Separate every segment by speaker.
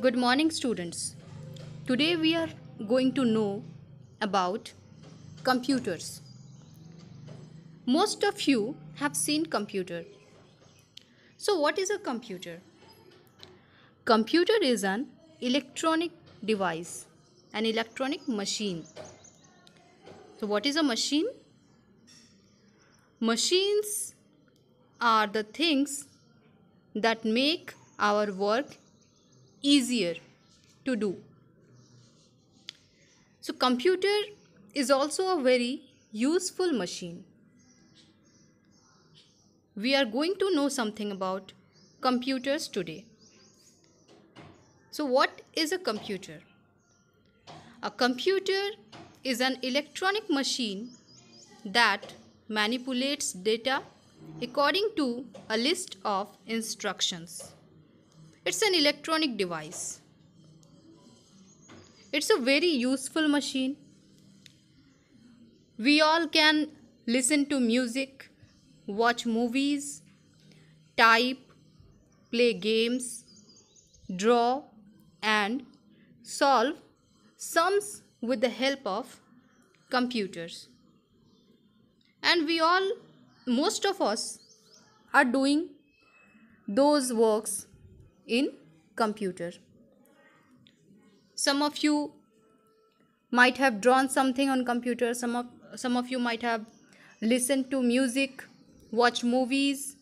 Speaker 1: Good morning, students. Today we are going to know about computers. Most of you have seen computer. So what is a computer? Computer is an electronic device, an electronic machine. So what is a machine? Machines are the things that make our work easier to do. So computer is also a very useful machine. We are going to know something about computers today. So what is a computer? A computer is an electronic machine that manipulates data according to a list of instructions it's an electronic device it's a very useful machine we all can listen to music watch movies type play games draw and solve sums with the help of computers and we all most of us are doing those works in computer. Some of you might have drawn something on computer. Some of, some of you might have listened to music, watched movies,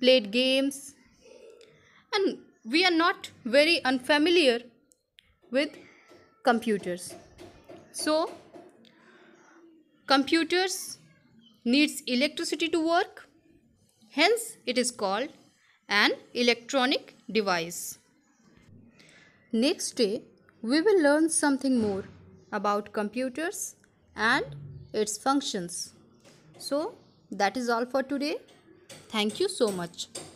Speaker 1: played games. And we are not very unfamiliar with computers. So, computers needs electricity to work. Hence, it is called an electronic device. Next day, we will learn something more about computers and its functions. So, that is all for today. Thank you so much.